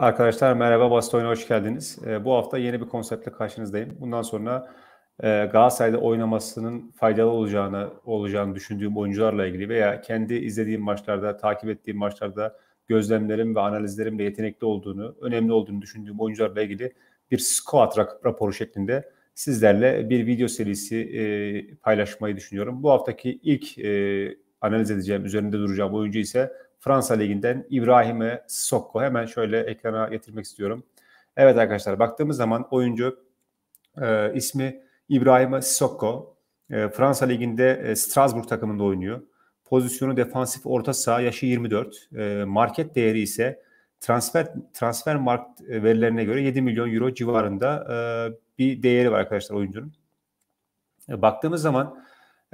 Arkadaşlar merhaba Basit Oyun'a hoş geldiniz. Ee, bu hafta yeni bir konseptle karşınızdayım. Bundan sonra e, Galatasaray'da oynamasının faydalı olacağını olacağını düşündüğüm oyuncularla ilgili veya kendi izlediğim maçlarda, takip ettiğim maçlarda gözlemlerim ve analizlerimle yetenekli olduğunu, önemli olduğunu düşündüğüm oyuncularla ilgili bir squat raporu şeklinde sizlerle bir video serisi e, paylaşmayı düşünüyorum. Bu haftaki ilk e, analiz edeceğim, üzerinde duracağım oyuncu ise Fransa Ligi'nden İbrahim'e Sokko. Hemen şöyle ekrana getirmek istiyorum. Evet arkadaşlar baktığımız zaman oyuncu e, ismi İbrahim Sokko. E, Fransa Ligi'nde e, Strasbourg takımında oynuyor. Pozisyonu defansif orta saha, yaşı 24. E, market değeri ise transfer transfer markt verilerine göre 7 milyon euro civarında e, bir değeri var arkadaşlar oyuncunun. E, baktığımız zaman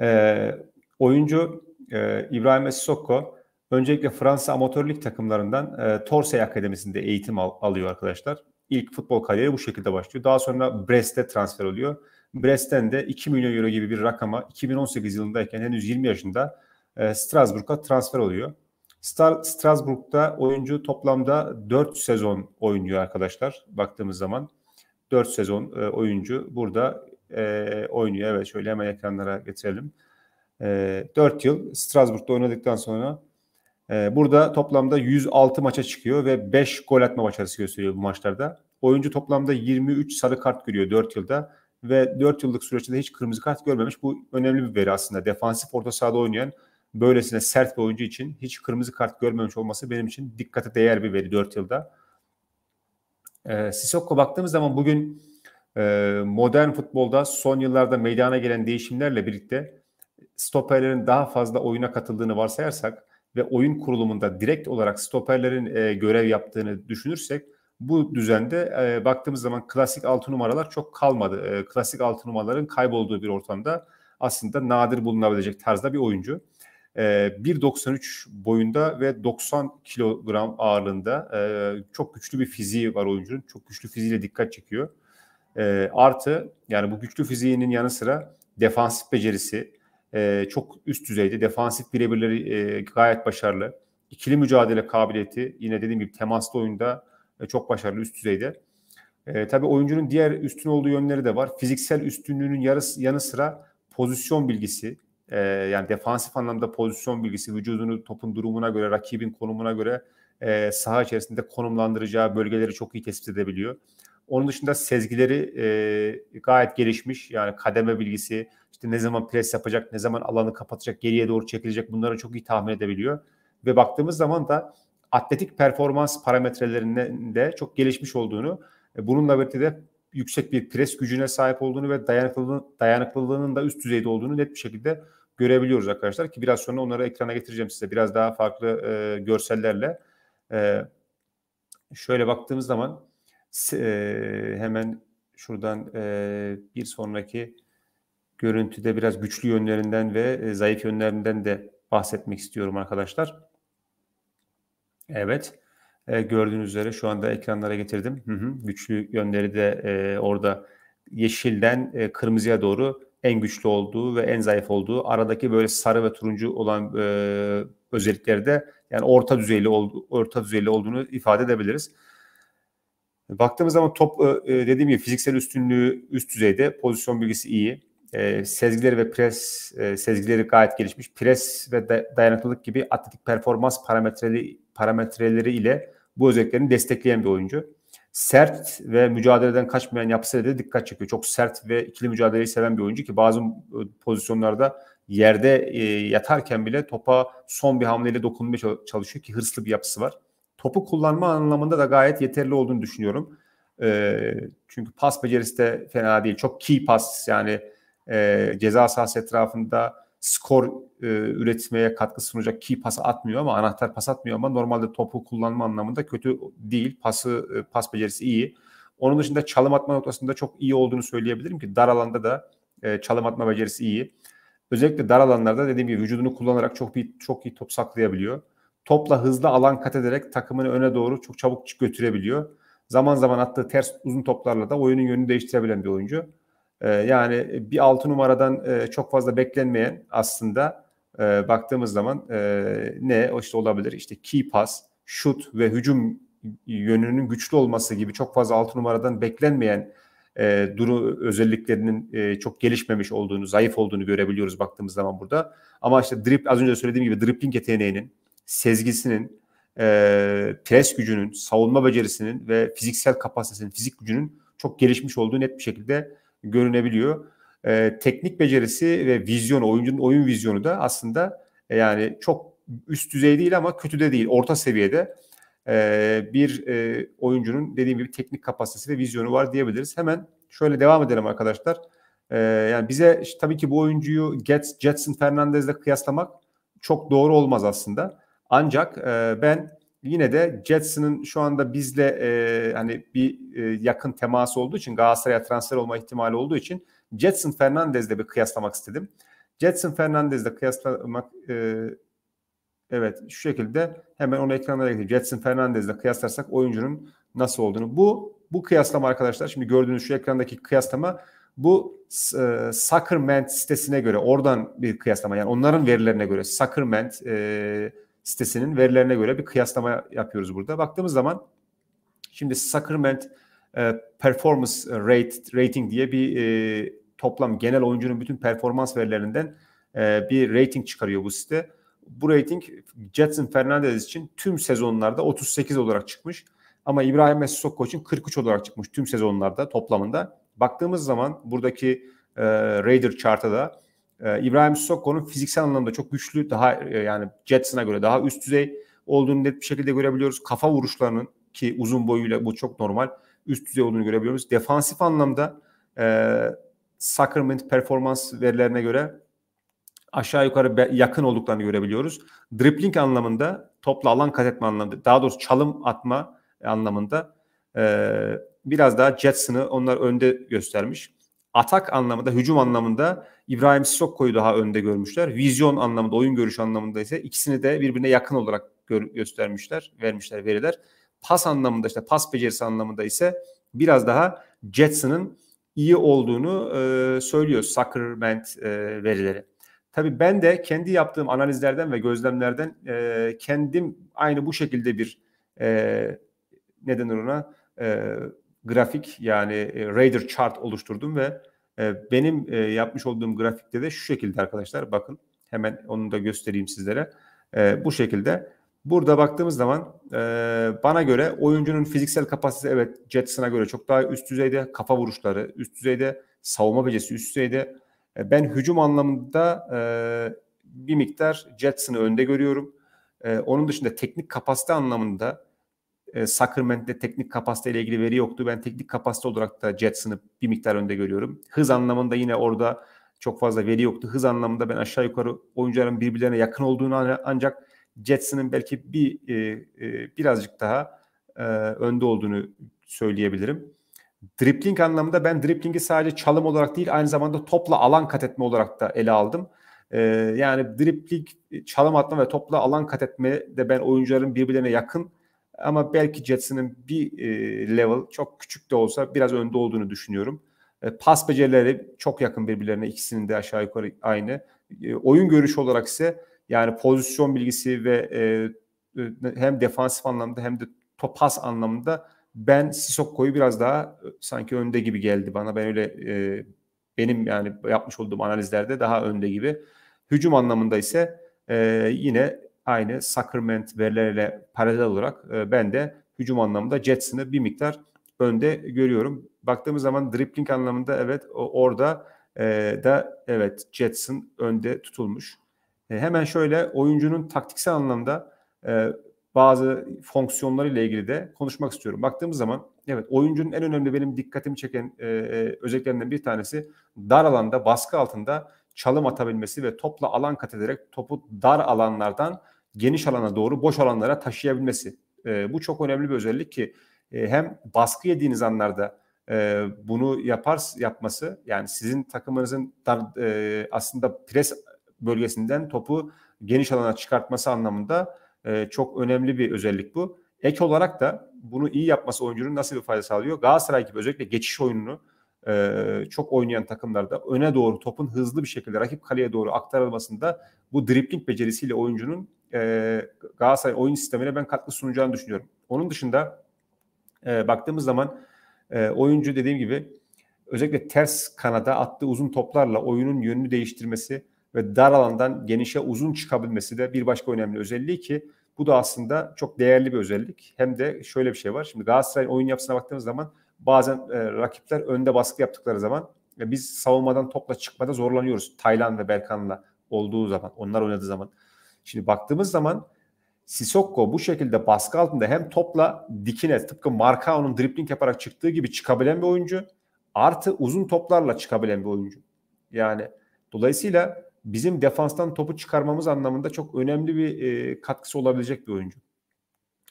e, oyuncu e, İbrahim Sokko Öncelikle Fransa amatör lig takımlarından e, Torsay Akademisi'nde eğitim al- alıyor arkadaşlar. İlk futbol kariyeri bu şekilde başlıyor. Daha sonra Brest'e transfer oluyor. Brest'ten de 2 milyon euro gibi bir rakama 2018 yılındayken henüz 20 yaşında e, Strasbourg'a transfer oluyor. Star, Strasbourg'da oyuncu toplamda 4 sezon oynuyor arkadaşlar baktığımız zaman. 4 sezon e, oyuncu burada e, oynuyor. Evet şöyle hemen ekranlara getirelim. E, 4 yıl Strasbourg'da oynadıktan sonra ee, burada toplamda 106 maça çıkıyor ve 5 gol atma başarısı gösteriyor bu maçlarda. Oyuncu toplamda 23 sarı kart görüyor 4 yılda ve 4 yıllık süreçte hiç kırmızı kart görmemiş. Bu önemli bir veri aslında. Defansif orta sahada oynayan böylesine sert bir oyuncu için hiç kırmızı kart görmemiş olması benim için dikkate değer bir veri 4 yılda. E, Sissoko baktığımız zaman bugün e, modern futbolda son yıllarda meydana gelen değişimlerle birlikte stoperlerin daha fazla oyuna katıldığını varsayarsak ve oyun kurulumunda direkt olarak stoperlerin e, görev yaptığını düşünürsek bu düzende e, baktığımız zaman klasik altı numaralar çok kalmadı. E, klasik altı numaraların kaybolduğu bir ortamda aslında nadir bulunabilecek tarzda bir oyuncu. E, 1.93 boyunda ve 90 kilogram ağırlığında e, çok güçlü bir fiziği var oyuncunun. Çok güçlü fiziğiyle dikkat çekiyor. E, artı yani bu güçlü fiziğinin yanı sıra defansif becerisi, e, çok üst düzeyde. Defansif birebirleri e, gayet başarılı. İkili mücadele kabiliyeti yine dediğim gibi temaslı oyunda e, çok başarılı üst düzeyde. E, tabii oyuncunun diğer üstün olduğu yönleri de var. Fiziksel üstünlüğünün yarısı, yanı sıra pozisyon bilgisi, e, yani defansif anlamda pozisyon bilgisi, vücudunu topun durumuna göre, rakibin konumuna göre e, saha içerisinde konumlandıracağı bölgeleri çok iyi tespit edebiliyor. Onun dışında sezgileri e, gayet gelişmiş. Yani kademe bilgisi, işte ne zaman pres yapacak, ne zaman alanı kapatacak, geriye doğru çekilecek bunları çok iyi tahmin edebiliyor. Ve baktığımız zaman da atletik performans parametrelerinde de çok gelişmiş olduğunu, e, bununla birlikte de yüksek bir pres gücüne sahip olduğunu ve dayanıklılığın, dayanıklılığının da üst düzeyde olduğunu net bir şekilde görebiliyoruz arkadaşlar ki biraz sonra onları ekrana getireceğim size biraz daha farklı e, görsellerle. E, şöyle baktığımız zaman e, hemen şuradan e, bir sonraki görüntüde biraz güçlü yönlerinden ve e, zayıf yönlerinden de bahsetmek istiyorum arkadaşlar. Evet. gördüğünüz üzere şu anda ekranlara getirdim. Hı hı. Güçlü yönleri de e, orada yeşilden e, kırmızıya doğru en güçlü olduğu ve en zayıf olduğu aradaki böyle sarı ve turuncu olan e, özellikleri de yani orta düzeyli oldu, orta düzeyli olduğunu ifade edebiliriz. Baktığımız zaman top e, e, dediğim gibi fiziksel üstünlüğü üst düzeyde, pozisyon bilgisi iyi. E, sezgileri ve pres sezgileri gayet gelişmiş. Pres ve dayanıklılık gibi atletik performans parametreleri parametreleri ile bu özelliklerini destekleyen bir oyuncu. Sert ve mücadeleden kaçmayan yapısıyla da dikkat çekiyor. Çok sert ve ikili mücadeleyi seven bir oyuncu ki bazı pozisyonlarda yerde yatarken bile topa son bir hamleyle dokunmaya çalışıyor ki hırslı bir yapısı var topu kullanma anlamında da gayet yeterli olduğunu düşünüyorum. E, çünkü pas becerisi de fena değil. Çok key pas yani e, ceza sahası etrafında skor e, üretmeye katkı sunacak key pas atmıyor ama anahtar pas atmıyor ama normalde topu kullanma anlamında kötü değil. Pası e, pas becerisi iyi. Onun dışında çalım atma noktasında çok iyi olduğunu söyleyebilirim ki dar alanda da e, çalım atma becerisi iyi. Özellikle dar alanlarda dediğim gibi vücudunu kullanarak çok iyi çok iyi top saklayabiliyor topla hızlı alan kat ederek takımını öne doğru çok çabuk götürebiliyor. Zaman zaman attığı ters uzun toplarla da oyunun yönünü değiştirebilen bir oyuncu. Ee, yani bir altı numaradan e, çok fazla beklenmeyen aslında e, baktığımız zaman e, ne o işte olabilir? İşte key pass, şut ve hücum yönünün güçlü olması gibi çok fazla altı numaradan beklenmeyen e, duru özelliklerinin e, çok gelişmemiş olduğunu, zayıf olduğunu görebiliyoruz baktığımız zaman burada. Ama işte drip az önce söylediğim gibi dribbling yeteneğinin sezgisinin, e, pres gücünün, savunma becerisinin ve fiziksel kapasitesinin, fizik gücünün çok gelişmiş olduğu net bir şekilde görünebiliyor. E, teknik becerisi ve vizyon, oyuncunun oyun vizyonu da aslında e, yani çok üst düzey değil ama kötü de değil, orta seviyede e, bir e, oyuncunun dediğim gibi teknik kapasitesi ve vizyonu var diyebiliriz. Hemen şöyle devam edelim arkadaşlar. E, yani bize işte, tabii ki bu oyuncuyu Gets, Jetson Fernandez'le kıyaslamak çok doğru olmaz aslında. Ancak e, ben yine de Jetson'ın şu anda bizle e, hani bir e, yakın teması olduğu için Galatasaray'a transfer olma ihtimali olduğu için Jetson Fernandez'le bir kıyaslamak istedim. Jetson Fernandez'le kıyaslamak e, evet şu şekilde hemen onu ekranlara getirdim. Jetson Fernandez'le kıyaslarsak oyuncunun nasıl olduğunu. Bu bu kıyaslama arkadaşlar şimdi gördüğünüz şu ekrandaki kıyaslama bu e, Sacrament sitesine göre oradan bir kıyaslama yani onların verilerine göre Sacrament e, sitesinin verilerine göre bir kıyaslama yapıyoruz burada. Baktığımız zaman şimdi Sacrament e, Performance Rate Rating diye bir e, toplam genel oyuncunun bütün performans verilerinden e, bir rating çıkarıyor bu site. Bu rating Jetson Fernandez için tüm sezonlarda 38 olarak çıkmış. Ama İbrahim Sissoko için 43 olarak çıkmış tüm sezonlarda toplamında. Baktığımız zaman buradaki e, Raider chart'a da ee, İbrahim Sokko'nun fiziksel anlamda çok güçlü daha e, yani Jetson'a göre daha üst düzey olduğunu net bir şekilde görebiliyoruz. Kafa vuruşlarının ki uzun boyuyla bu çok normal üst düzey olduğunu görebiliyoruz. Defansif anlamda e, Sacramento performans verilerine göre aşağı yukarı yakın olduklarını görebiliyoruz. Dribbling anlamında topla alan kat etme anlamında daha doğrusu çalım atma e, anlamında e, biraz daha Jetson'ı onlar önde göstermiş atak anlamında, hücum anlamında İbrahim Sissokko'yu daha önde görmüşler. Vizyon anlamında, oyun görüş anlamında ise ikisini de birbirine yakın olarak gör, göstermişler, vermişler veriler. Pas anlamında işte pas becerisi anlamında ise biraz daha Jetson'ın iyi olduğunu e, söylüyor Sacrament e, verileri. Tabii ben de kendi yaptığım analizlerden ve gözlemlerden e, kendim aynı bu şekilde bir e, neden ona e, grafik yani e, Raider chart oluşturdum ve e, benim e, yapmış olduğum grafikte de şu şekilde arkadaşlar bakın hemen onu da göstereyim sizlere. E, bu şekilde burada baktığımız zaman bana göre oyuncunun fiziksel kapasitesi evet Jetson'a göre çok daha üst düzeyde kafa vuruşları üst düzeyde savunma becerisi üst düzeyde. ben hücum anlamında bir miktar Jetson'ı önde görüyorum. onun dışında teknik kapasite anlamında e, Sacramento'da teknik kapasite ile ilgili veri yoktu. Ben teknik kapasite olarak da Jetson'ı bir miktar önde görüyorum. Hız anlamında yine orada çok fazla veri yoktu. Hız anlamında ben aşağı yukarı oyuncuların birbirlerine yakın olduğunu ancak Jetson'ın belki bir e, e, birazcık daha e, önde olduğunu söyleyebilirim. Dribbling anlamında ben dribbling'i sadece çalım olarak değil aynı zamanda topla alan kat etme olarak da ele aldım. Ee, yani dribbling, çalım atma ve topla alan kat etme de ben oyuncuların birbirlerine yakın ama belki Jetson'ın bir e, level çok küçük de olsa biraz önde olduğunu düşünüyorum. E, pas becerileri çok yakın birbirlerine ikisinin de aşağı yukarı aynı. E, oyun görüşü olarak ise yani pozisyon bilgisi ve e, e hem defansif anlamda hem de pas anlamında ben Sissoko'yu biraz daha e, sanki önde gibi geldi bana. Ben öyle e, benim yani yapmış olduğum analizlerde daha önde gibi. Hücum anlamında ise e, yine aynı Sacrament verileriyle paralel olarak e, ben de hücum anlamında Jetson'ı bir miktar önde görüyorum. Baktığımız zaman dribbling anlamında evet orada e, da evet Jetson önde tutulmuş. E, hemen şöyle oyuncunun taktiksel anlamda e, bazı fonksiyonlarıyla ilgili de konuşmak istiyorum. Baktığımız zaman evet oyuncunun en önemli benim dikkatimi çeken e, özelliklerinden bir tanesi dar alanda baskı altında çalım atabilmesi ve topla alan kat ederek topu dar alanlardan geniş alana doğru boş alanlara taşıyabilmesi. E, bu çok önemli bir özellik ki e, hem baskı yediğiniz anlarda e, bunu yapar yapması yani sizin takımınızın dar, e, aslında pres bölgesinden topu geniş alana çıkartması anlamında e, çok önemli bir özellik bu. Ek olarak da bunu iyi yapması oyuncunun nasıl bir fayda sağlıyor? Galatasaray gibi özellikle geçiş oyununu çok oynayan takımlarda öne doğru topun hızlı bir şekilde rakip kaleye doğru aktarılmasında bu dripling becerisiyle oyuncunun e, Galatasaray oyun sistemine ben katkı sunacağını düşünüyorum. Onun dışında baktığımız zaman oyuncu dediğim gibi özellikle ters kanada attığı uzun toplarla oyunun yönünü değiştirmesi ve dar alandan genişe uzun çıkabilmesi de bir başka önemli özelliği ki bu da aslında çok değerli bir özellik. Hem de şöyle bir şey var. Şimdi Galatasaray'ın oyun yapısına baktığımız zaman bazen e, rakipler önde baskı yaptıkları zaman e, biz savunmadan topla çıkmada zorlanıyoruz. Taylan ve Berkan'la olduğu zaman, onlar oynadığı zaman. Şimdi baktığımız zaman Sissoko bu şekilde baskı altında hem topla dikine tıpkı Markao'nun dripling yaparak çıktığı gibi çıkabilen bir oyuncu artı uzun toplarla çıkabilen bir oyuncu. Yani dolayısıyla bizim defanstan topu çıkarmamız anlamında çok önemli bir e, katkısı olabilecek bir oyuncu.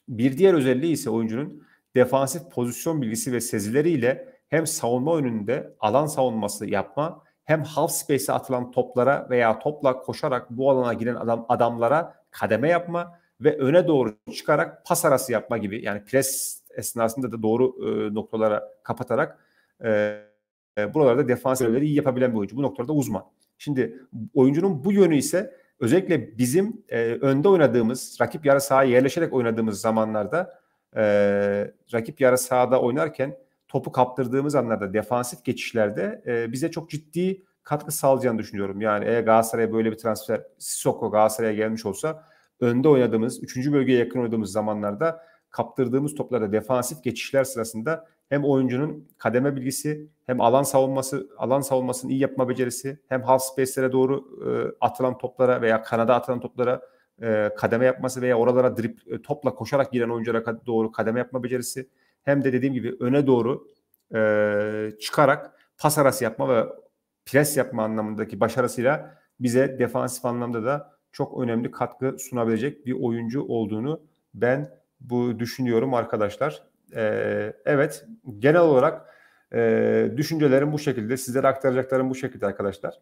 Bir diğer özelliği ise oyuncunun defansif pozisyon bilgisi ve sezileriyle hem savunma önünde alan savunması yapma hem half space'e atılan toplara veya topla koşarak bu alana giren adam adamlara kademe yapma ve öne doğru çıkarak pas arası yapma gibi yani pres esnasında da doğru e, noktalara kapatarak e, e, buralarda defans görevleri iyi yapabilen bir oyuncu. Bu noktada uzman. Şimdi oyuncunun bu yönü ise özellikle bizim e, önde oynadığımız, rakip yarı sahaya yerleşerek oynadığımız zamanlarda e, rakip yarı sahada oynarken topu kaptırdığımız anlarda defansif geçişlerde e, bize çok ciddi katkı sağlayacağını düşünüyorum. Yani eğer Galatasaray'a böyle bir transfer Sissoko Galatasaray'a gelmiş olsa önde oynadığımız, 3. bölgeye yakın oynadığımız zamanlarda kaptırdığımız toplarda defansif geçişler sırasında hem oyuncunun kademe bilgisi, hem alan savunması, alan savunmasının iyi yapma becerisi, hem half space'lere doğru e, atılan toplara veya kanada atılan toplara e, kademe yapması veya oralara drip, e, topla koşarak giren oyunculara doğru kademe yapma becerisi hem de dediğim gibi öne doğru e, çıkarak pas arası yapma ve pres yapma anlamındaki başarısıyla bize defansif anlamda da çok önemli katkı sunabilecek bir oyuncu olduğunu ben bu düşünüyorum arkadaşlar. Ee, evet genel olarak e, düşüncelerim bu şekilde. Sizlere aktaracaklarım bu şekilde arkadaşlar.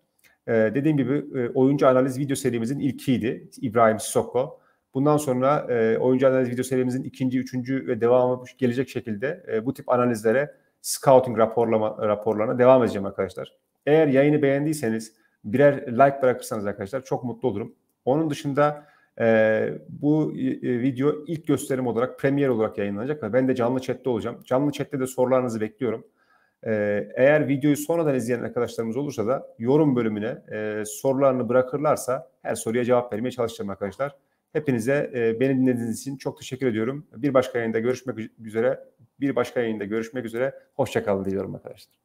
E, dediğim gibi e, oyuncu analiz video serimizin ilkiydi İbrahim Sissoko. Bundan sonra e, oyuncu analiz video serimizin ikinci, üçüncü ve devamı gelecek şekilde e, bu tip analizlere scouting raporlama, raporlarına devam edeceğim arkadaşlar. Eğer yayını beğendiyseniz birer like bırakırsanız arkadaşlar çok mutlu olurum. Onun dışında e, bu e, e video ilk gösterim olarak premier olarak yayınlanacak ben de canlı chatte olacağım. Canlı chatte de sorularınızı bekliyorum. Ee, eğer videoyu sonradan izleyen arkadaşlarımız olursa da yorum bölümüne e, sorularını bırakırlarsa her soruya cevap vermeye çalışacağım arkadaşlar. Hepinize e, beni dinlediğiniz için çok teşekkür ediyorum. Bir başka yayında görüşmek üzere. Bir başka yayında görüşmek üzere. Hoşçakalın diyorum arkadaşlar.